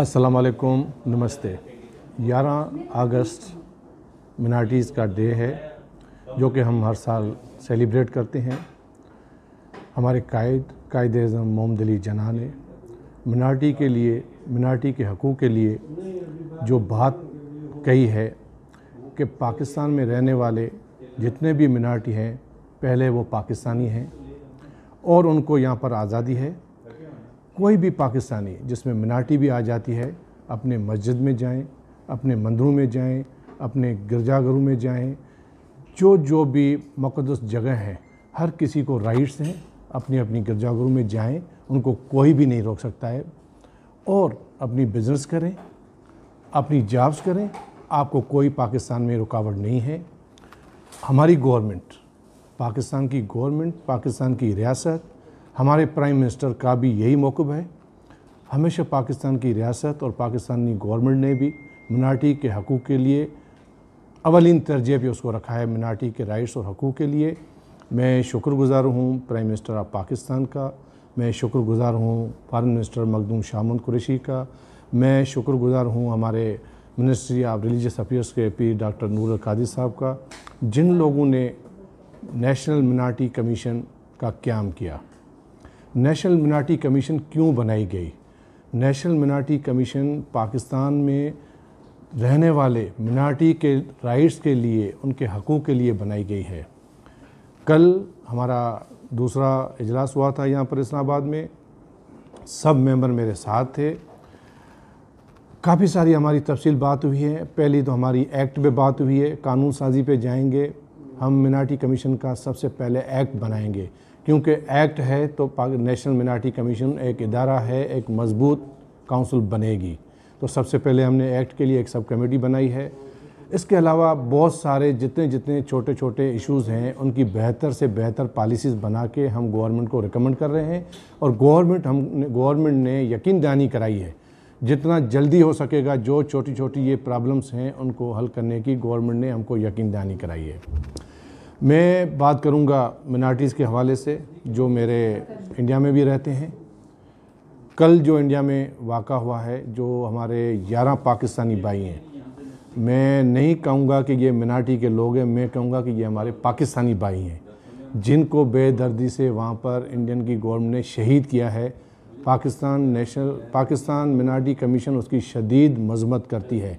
अस्सलाम वालेकुम नमस्ते 11 अगस्त मिनार्टीज़ का डे है जो कि हम हर साल सेलिब्रेट करते हैं हमारे कायद कायद अजम मोहम्मद अली जना ने मिनार्टी के लिए मिनार्टी के हकूक़ के लिए जो बात कही है कि पाकिस्तान में रहने वाले जितने भी मिनार्टी हैं पहले वो पाकिस्तानी हैं और उनको यहाँ पर आज़ादी है कोई भी पाकिस्तानी जिसमें मिनार्टी भी आ जाती है अपने मस्जिद में जाएं, अपने मंदिरों में जाएं, अपने गिरजाघरों में जाएं, जो जो भी मुकदस जगह हैं हर किसी को राइट्स हैं अपनी अपनी गिरजाघरों में जाएं, उनको कोई भी नहीं रोक सकता है और अपनी बिजनेस करें अपनी जॉब्स करें आपको कोई पाकिस्तान में रुकावट नहीं है हमारी गवर्नमेंट पाकिस्तान की गवर्नमेंट पाकिस्तान की रियासत हमारे प्राइम मिनिस्टर का भी यही मौकब है हमेशा पाकिस्तान की रियासत और पाकिस्तानी गवर्नमेंट ने भी मिनार्टी के हकूक़ के लिए अवलिन तरजीह भी उसको रखा है मिनार्टी के राइट्स और हकूक़ के लिए मैं शुक्रगुजार हूँ प्राइम मिनिस्टर ऑफ पाकिस्तान का मैं शुक्रगुजार हूँ फॉरन मिनिस्टर मखदूम शामन कुरेशी का मैं शुक्रगुजार हूँ हमारे मिनिस्ट्री ऑफ रिलीजियस अफेयर्स के पी डॉक्टर नूर कादी साहब का जिन लोगों ने नेशनल मिनार्टी कमीशन का क्याम किया नेशनल मिनार्टी कमीशन क्यों बनाई गई नेशनल मिनार्टी कमीशन पाकिस्तान में रहने वाले मिनार्टी के राइट्स के लिए उनके हकूक़ के लिए बनाई गई है कल हमारा दूसरा इजलास हुआ था यहाँ पर इस्लामाबाद में सब मेंबर मेरे साथ थे काफ़ी सारी हमारी तफसील बात हुई है पहली तो हमारी एक्ट पे बात हुई है कानून साजी पे जाएंगे हम मिनार्टी कमीशन का सबसे पहले एक्ट बनाएंगे क्योंकि एक्ट है तो नेशनल मिनार्टी कमीशन एक अदारा है एक मजबूत काउंसिल बनेगी तो सबसे पहले हमने एक्ट के लिए एक सब कमेटी बनाई है इसके अलावा बहुत सारे जितने जितने छोटे छोटे इश्यूज़ हैं उनकी बेहतर से बेहतर पॉलिसीज़ बना के हम गवर्नमेंट को रिकमेंड कर रहे हैं और गवर्नमेंट हम गवर्नमेंट ने यकीन दानी कराई है जितना जल्दी हो सकेगा जो छोटी छोटी ये प्रॉब्लम्स हैं उनको हल करने की गवर्नमेंट ने हमको यकीन दानी कराई है मैं बात करूंगा मिनार्टीज़ के हवाले से जो मेरे इंडिया में भी रहते हैं कल जो इंडिया में वाक़ हुआ है जो हमारे ग्यारह पाकिस्तानी भाई हैं मैं नहीं कहूँगा कि ये मिनार्टी के लोग हैं मैं कहूँगा कि ये हमारे पाकिस्तानी भाई हैं जिनको बेदर्दी से वहाँ पर इंडियन की गवर्नमेंट ने शहीद किया है Pakistan national Pakistan minority commission उसकी शदीद मजम्मत करती है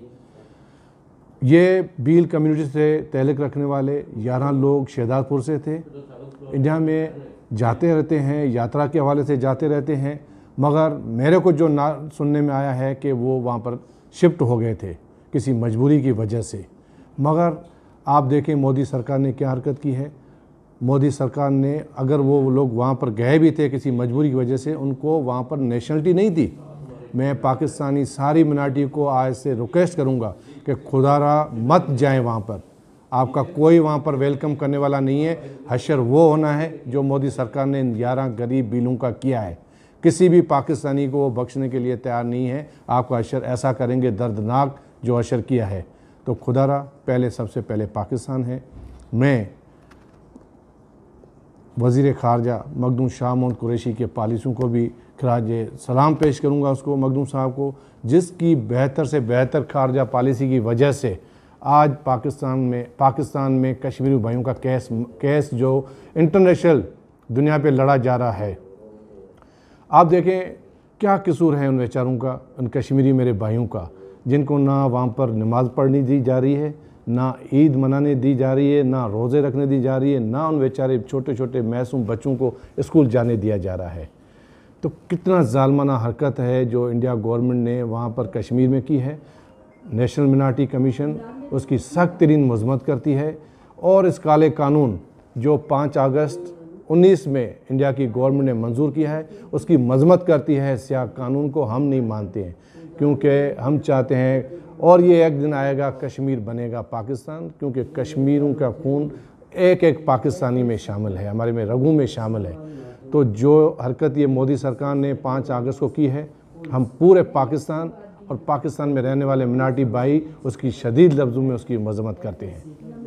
ये बील कम्युनिटी से तहलक रखने वाले ग्यारह लोग शहदादपुर से थे इंडिया में जाते रहते हैं यात्रा के हवाले से जाते रहते हैं मगर मेरे को जो ना सुनने में आया है कि वो वहाँ पर शिफ्ट हो गए थे किसी मजबूरी की वजह से मगर आप देखें मोदी सरकार ने क्या हरकत की है मोदी सरकार ने अगर वो लोग वहाँ पर गए भी थे किसी मजबूरी की वजह से उनको वहाँ पर नेशनलिटी नहीं दी मैं पाकिस्तानी सारी मनाटी को आज से रिक्वेस्ट करूँगा कि खुदारा मत जाएं वहाँ पर आपका कोई वहाँ पर वेलकम करने वाला नहीं है हशर वो होना है जो मोदी सरकार ने ग्यारह गरीब बिलों का किया है किसी भी पाकिस्तानी को वो बख्शने के लिए तैयार नहीं है आपका अशर ऐसा करेंगे दर्दनाक जो अशर किया है तो खुदारा पहले सबसे पहले पाकिस्तान है मैं वज़ी ख़ारजा मखदूम शाह मोहन कुरेशी के पालिसों को भी खराज सलाम पेश करूँगा उसको मखदूम साहब को जिसकी बेहतर से बेहतर खारजा पॉलिसी की वजह से आज पाकिस्तान में पाकिस्तान में कश्मीरी भाइयों का केस केस जो इंटरनेशनल दुनिया पे लड़ा जा रहा है आप देखें क्या कसूर है उन बेचारों का उन कश्मीरी मेरे भाइयों का जिनको ना वहाँ पर नमाज पढ़नी दी जा रही है ना ईद मनाने दी जा रही है ना रोज़े रखने दी जा रही है ना उन बेचारे छोटे छोटे मैसूम बच्चों को स्कूल जाने दिया जा रहा है तो कितना ालमाना हरकत है जो इंडिया गवर्नमेंट ने वहाँ पर कश्मीर में की है नेशनल मिनार्टी कमीशन उसकी सख्त तरीन मजम्मत करती है और इस काले कानून जो पाँच अगस्त 19 में इंडिया की गवर्नमेंट ने मंजूर किया है उसकी मजम्मत करती है सियाह कानून को हम नहीं मानते हैं क्योंकि हम चाहते हैं और ये एक दिन आएगा कश्मीर बनेगा पाकिस्तान क्योंकि कश्मीरों का खून एक एक पाकिस्तानी में शामिल है हमारे में रघु में शामिल है तो जो हरकत ये मोदी सरकार ने पाँच अगस्त को की है हम पूरे पाकिस्तान और पाकिस्तान में रहने वाले मिनाटी भाई उसकी शदीद लफ्ज़ों में उसकी मजम्मत करते हैं